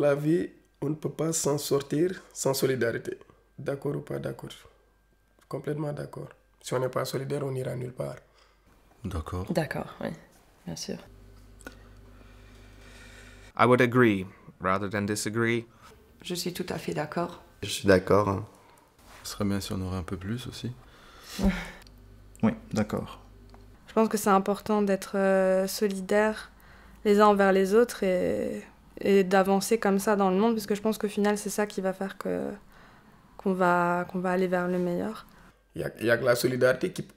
la vie, on ne peut pas s'en sortir sans solidarité. D'accord ou pas d'accord Complètement d'accord. Si on n'est pas solidaire, on n'ira nulle part. D'accord. D'accord, oui, bien sûr. I would agree rather than disagree. Je suis tout à fait d'accord. Je suis d'accord. Hein. Ce serait bien si on aurait un peu plus aussi. oui, d'accord. Je pense que c'est important d'être euh, solidaire les uns envers les autres et et d'avancer comme ça dans le monde, parce que je pense qu'au final, c'est ça qui va faire que qu'on va, qu'on va aller vers le meilleur. Il y a, la solidarité qui,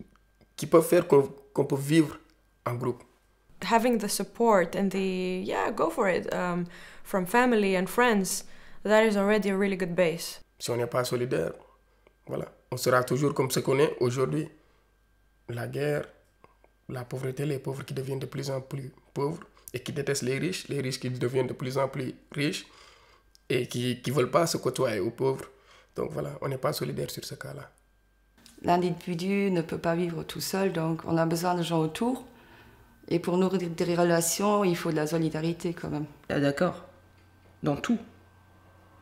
qui peut faire qu'on peut vivre en groupe. Having the support and the, yeah, go for it, um, from family and friends, that is already a really good base. Si on n'est pas solidaire, voilà, on sera toujours comme ce qu'on est aujourd'hui. La guerre, la pauvreté, les pauvres qui deviennent de plus en plus pauvres, et qui détestent les riches, les riches qui deviennent de plus en plus riches et qui ne veulent pas se côtoyer aux pauvres. Donc voilà, on n'est pas solidaire sur ce cas-là. L'individu ne peut pas vivre tout seul, donc on a besoin de gens autour. Et pour nourrir des relations, il faut de la solidarité quand même. Ah, d'accord. Dans tout.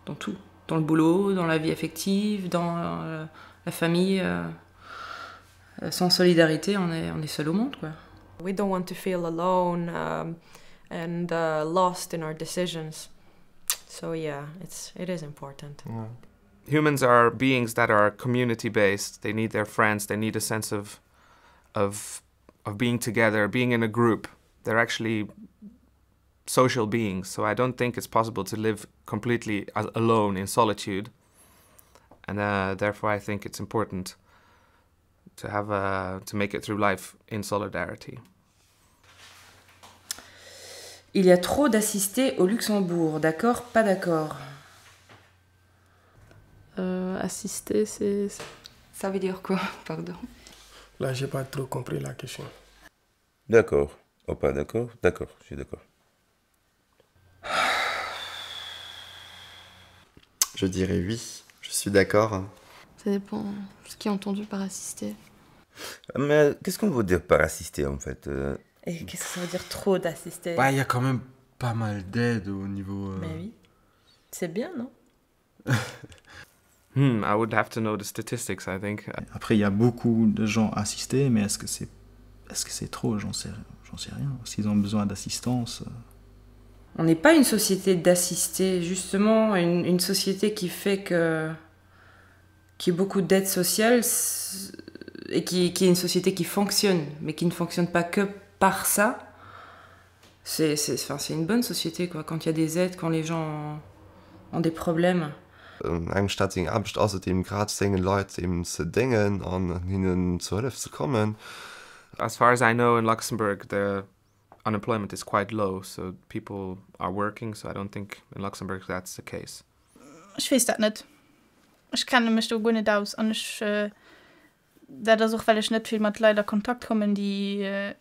Dans tout. Dans le boulot, dans la vie affective, dans euh, la famille. Euh, euh, sans solidarité, on est, on est seul au monde, quoi. We don't want to feel um, and uh, lost in our decisions. So yeah, it's it is important. Yeah. Humans are beings that are community based. They need their friends. They need a sense of of of being together, being in a group. They're actually social beings. So I don't think it's possible to live completely alone in solitude. And uh, therefore, I think it's important to have a, uh, to make it through life in solidarity. Il y a trop d'assistés au Luxembourg, d'accord Pas d'accord euh, Assister, c'est. Ça veut dire quoi Pardon. Là, j'ai pas trop compris la question. D'accord. Oh, pas d'accord D'accord, je suis d'accord. Je dirais oui, je suis d'accord. Ça dépend ce qui est entendu par assister. Mais qu'est-ce qu'on veut dire par assister en fait euh, et qu'est-ce que ça veut dire trop d'assister Il y a quand même pas mal d'aide au niveau. Euh, mais oui. C'est bien, non hmm, I would have to know the statistics, I think. Après, il y a beaucoup de gens assistés, mais est-ce que c'est est-ce que c'est trop J'en sais, j'en sais rien. S'ils ont besoin d'assistance. Euh, On n'est pas une société d'assistés, justement, une, société qui fait que qui a beaucoup d'aide sociale et qui, qui est une société qui fonctionne, mais qui ne fonctionne pas que par ça, c'est une bonne société. Quoi. Quand il y a des aides, quand les gens ont, ont des problèmes. Anstatt ähm, den Abend außerdem also gerade singen Leute eben zu denken und ihnen zu Hilfe zu kommen. As far as I know, in Luxembourg, the unemployment is quite low, so people are working, so I don't think in Luxembourg that's the case. Ich weiß das nicht. Ich kenne mich da gut nicht aus und ich äh, da das auch, weil ich nicht viel mit Leuten Kontakt komme, die äh,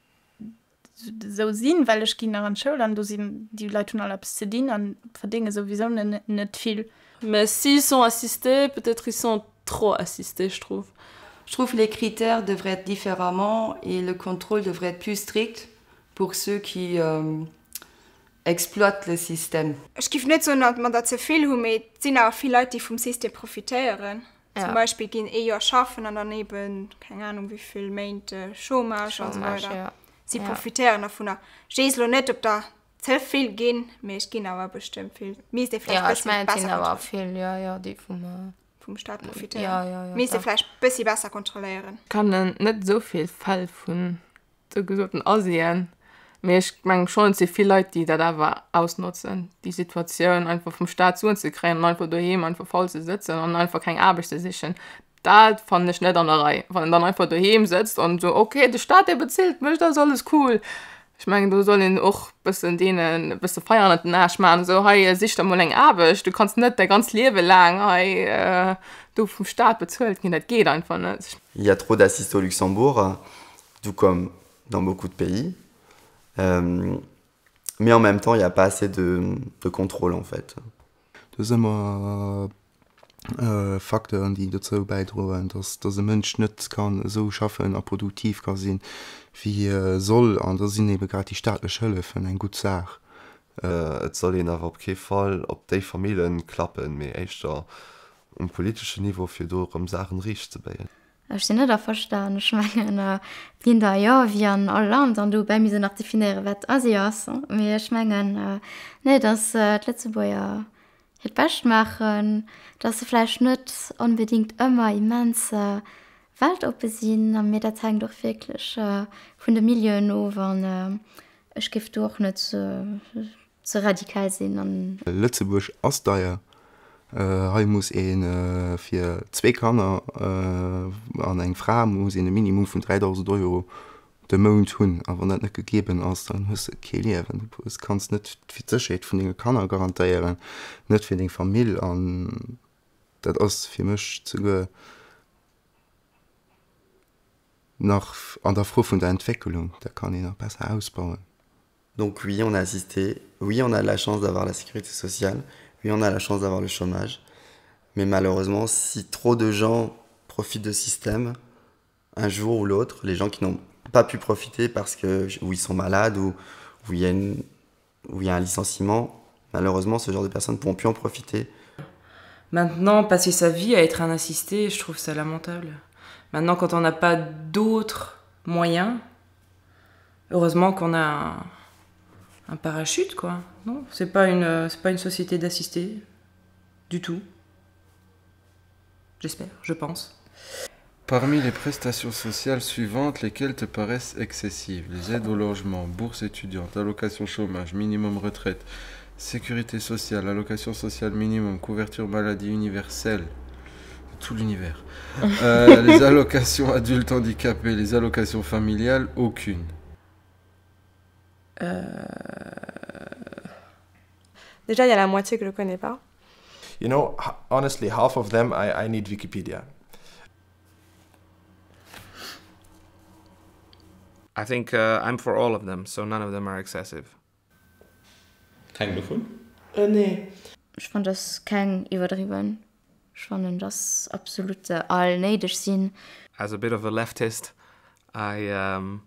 so sinn wellch Kinder an Schulern du sinn die Leitung aller sedien an verdinge sowieso net viel. Mais si sont assistés, peut-être ils sont trop assistés, je trouve. Je trouve les critères devraient être différemment et le contrôle devrait être plus strict pour ceux qui euh, exploitent le système. Je kiffe net so mandat ze viel ou mais sinn a viel Leute die vom système profitieren. Ja. Beispiel gin e jo schaffen an daneben keine Ahnung wie viel meinte Schomarsch. sie ja. profitieren davon. Ich weiß noch nicht, ob da sehr viel gehen, aber es gehen aber bestimmt viel. Mir ist vielleicht ja, ich meine, es gehen aber viel, ja, ja, die vom, äh, vom Staat profitieren. Ja, ja, ja. Mir ist vielleicht ein bisschen besser kontrollieren. Ich kann nicht so viel Fall von so gesunden Asien. Mir ich meine schon sehr viele Leute, die da da war, ausnutzen. Die Situation einfach vom Staat zu uns zu kriegen und einfach daheim einfach faul zu sitzen und einfach keine Arbeit zu sichern da von der Schnelldonnerei, wenn dann einfach daheim sitzt und so, okay, der Staat, der bezahlt mich, das ist alles cool. Ich meine, du sollst ihn auch ein bisschen denen, bis zu feiern und Arsch machen, so, hey, sich da mal länger Arbeit, du kannst nicht dein ganzes Leben lang, hey, äh, du vom Staat bezahlt, das geht einfach nicht. Il y a trop d'assists au Luxembourg, tout comme dans beaucoup de pays. Euh, mais en même temps, il n'y a pas assez de, de contrôle, en fait. Das ist immer äh, Faktoren, die dazu beidrohen, dass das ein Mensch nicht kann so schaffen und produktiv kann sein, wie äh, soll. Und das sind eben gerade die staatliche Hilfe, ein gut Sache. Äh, es soll ihnen aber auf keinen Fall, ob die Familien klappen, mir echt da um politische Niveau für durch, um Sachen richtig zu bilden. Ich bin nicht verstanden. Ich meine, äh, wir da ja wie ein Land und du bei mir so nach definieren, was Asien ist. Wir schmecken, äh, nee, das äh, letzte Jahr het wäsch machen, dass du fleisch nützt unbedingt immer immense Welt opsinn am mir der zeigen doch wirklich äh, von der Millen äh, es gift doch net zu, zu radikal sinn an Lützeburg ausdeier. Uh, äh, he muss een uh, fir zwe kannner uh, an eng Fra muss en minimum vun 3000 euro de Mount hunn a wann net net gegeben ass dann husse keliewen es kannst net fir zerscheet vun dinge kannner garantiieren net fir deng mill an dat ass fir mech zu nach an der froh vun der Entwicklung da kann ich noch besser ausbauen donc oui on a assisté oui on a la chance d'avoir la sécurité sociale oui on a la chance d'avoir le chômage mais malheureusement si trop de gens profitent de système un jour ou l'autre les gens qui n'ont pas pu profiter parce que ou ils sont malades ou il y a il un licenciement. Malheureusement, ce genre de personnes pourront plus en profiter. Maintenant, passer sa vie à être un assisté, je trouve ça lamentable. Maintenant, quand on n'a pas d'autres moyens, heureusement qu'on a un, parachute, quoi. Non, c'est pas une, c'est pas une société d'assistés du tout. J'espère, je pense. Parmi les prestations sociales suivantes, lesquelles te paraissent excessives Les aides au logement, bourse étudiante, allocation chômage, minimum retraite, sécurité sociale, allocation sociale minimum, couverture maladie universelle, tout l'univers. Euh, les allocations adultes handicapés, les allocations familiales, aucune. Euh, déjà, il y a la moitié que je ne connais pas. You know, honestly, half of them, I need Wikipedia. I think uh, I'm for all of them, so none of them are excessive. Kein Gefühl? Äh, nee. Ich fand das kein Übertrieben. Ich fand das absolute äh, allneidisch sind. As a bit of a leftist, I, um,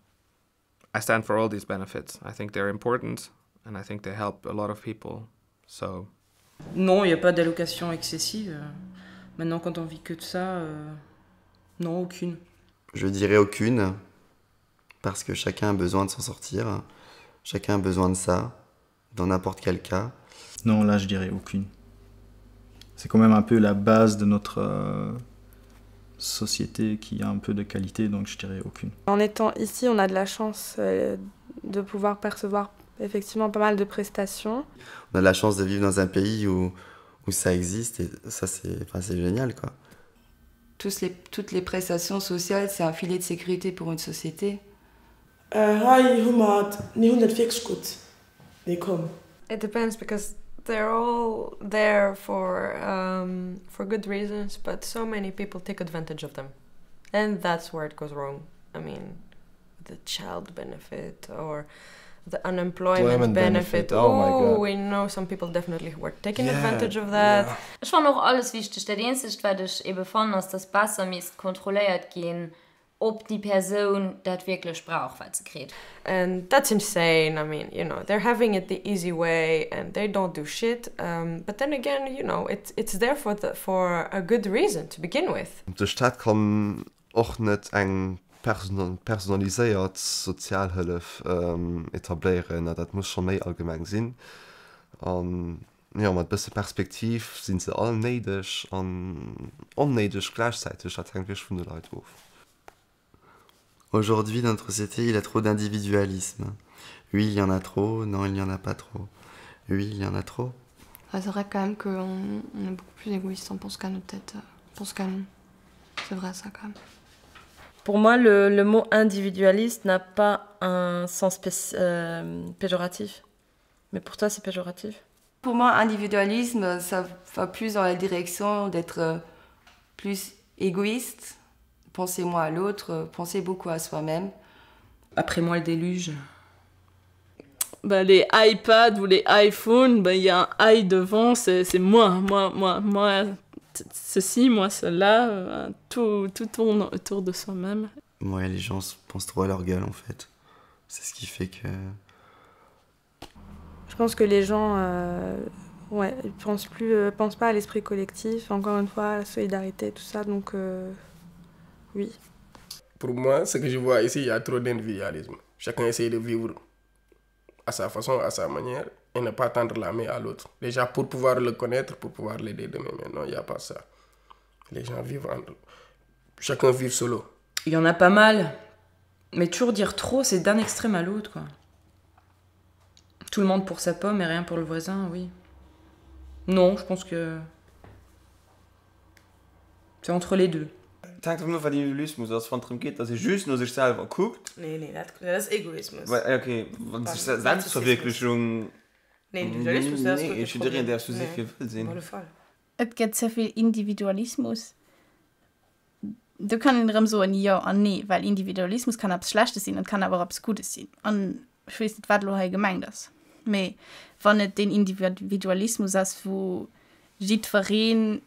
I stand for all these benefits. I think they're important and I think they help a lot of people. So. Non, il n'y a pas d'allocation excessive. Maintenant, quand on vit que de ça, euh, non, aucune. Je dirais aucune. parce que chacun a besoin de s'en sortir, chacun a besoin de ça, dans n'importe quel cas. Non, là je dirais aucune. C'est quand même un peu la base de notre euh, société qui a un peu de qualité, donc je dirais aucune. En étant ici, on a de la chance euh, de pouvoir percevoir effectivement pas mal de prestations. On a de la chance de vivre dans un pays où, où ça existe et ça c'est enfin, génial quoi. Toutes les, toutes les prestations sociales, c'est un filet de sécurité pour une société. Eh, they come it depends because they're all there for um, for good reasons, but so many people take advantage of them, and that's where it goes wrong. I mean, the child benefit or the unemployment benefit. benefit. Oh, my God. we know some people definitely were taking yeah, advantage of that. Yeah. war noch alles wichtig. Der Dienst ist, ich eben fand, dass das besser ist, kontrolliert gehen. ob die Person dat wirklich braucht weil sie kriegt. And that's insane. I mean you know they're having it the easy way and they don't do shit. Um, but then again you know it, it's there for, the, for a good reason to begin with. Die Stadt kommen och net eng personalisiert Sozialhölle ähm, um, etablieren dat muss schon méi allgemein sinn. Um, ja mat bisse Perspektiv sind se all nedech an onnedech gleichzeitig hat enwich vun de Leiitwurf. Aujourd'hui, dans notre société, il y a trop d'individualisme. Oui, il y en a trop, non, il n'y en a pas trop. Oui, il y en a trop. Ah, c'est vrai quand même qu'on est beaucoup plus égoïste, on pense qu'à peut-être. on euh, pense qu'à nous. C'est vrai ça quand même. Pour moi, le, mot individualiste n'a pas un sens euh, péjoratif. Mais pour toi, c'est péjoratif Pour moi, individualisme, ça va plus dans la direction d'être euh, plus égoïste Pensez moi à l'autre, euh, pensez beaucoup à soi-même. Après moi, le déluge. Bah, les iPads ou les iPhones, bah, il y a un i devant, c'est moi, moi, moi, moi, ceci, moi, cela, euh, tout, tout tourne autour de soi-même. Ouais, les gens pensent trop à leur gueule en fait. C'est ce qui fait que. Je pense que les gens, euh, ouais, pensent plus, euh, pensent pas à l'esprit collectif, encore une fois, à la solidarité, tout ça, donc. Oui. Pour moi, ce que je vois ici, il y a trop d'individualisme. Chacun essaie de vivre à sa façon, à sa manière, et ne pas tendre la main à l'autre. Déjà, pour pouvoir le connaître, pour pouvoir l'aider demain. Mais non, il n'y a pas ça. Les gens vivent en... Chacun vit solo. Il y en a pas mal. Mais toujours dire trop, c'est d'un extrême à l'autre, quoi. Tout le monde pour sa pomme et rien pour le voisin, oui. Non, je pense que... C'est entre les deux. Idealismus aus von geht dass ich nur sich selber guckt nee, nee, dat, nee, das Egoismus Weil, okay, Was, se selbstverwirklichung Et geht sehr viel Individualismus du kann in so ein ja an nee weil individualismus kann abs schlechte sehen und kann aber abs gutes sehen an schließt wat gemein das me wann den individualismus hast wo sieht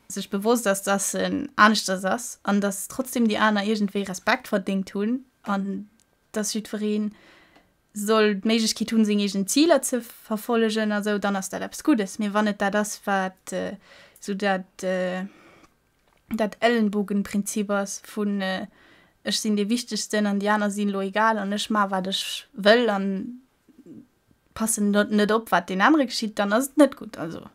sich bewusst, dass das ein ernster ist und dass trotzdem die anderen irgendwie Respekt vor Ding tun und das sieht Verein soll Mechke tun segen Ziele zu verfolgen also dann ist das etwas Gutes mir war nicht das was äh, so das äh, dat Ellenbogenprinzipers von äh, ich sind die wichtigsten und die anderen sind lo egal und ich mache, was ich will und passen nicht, auf, was den anderen geschieht dann ist nicht gut also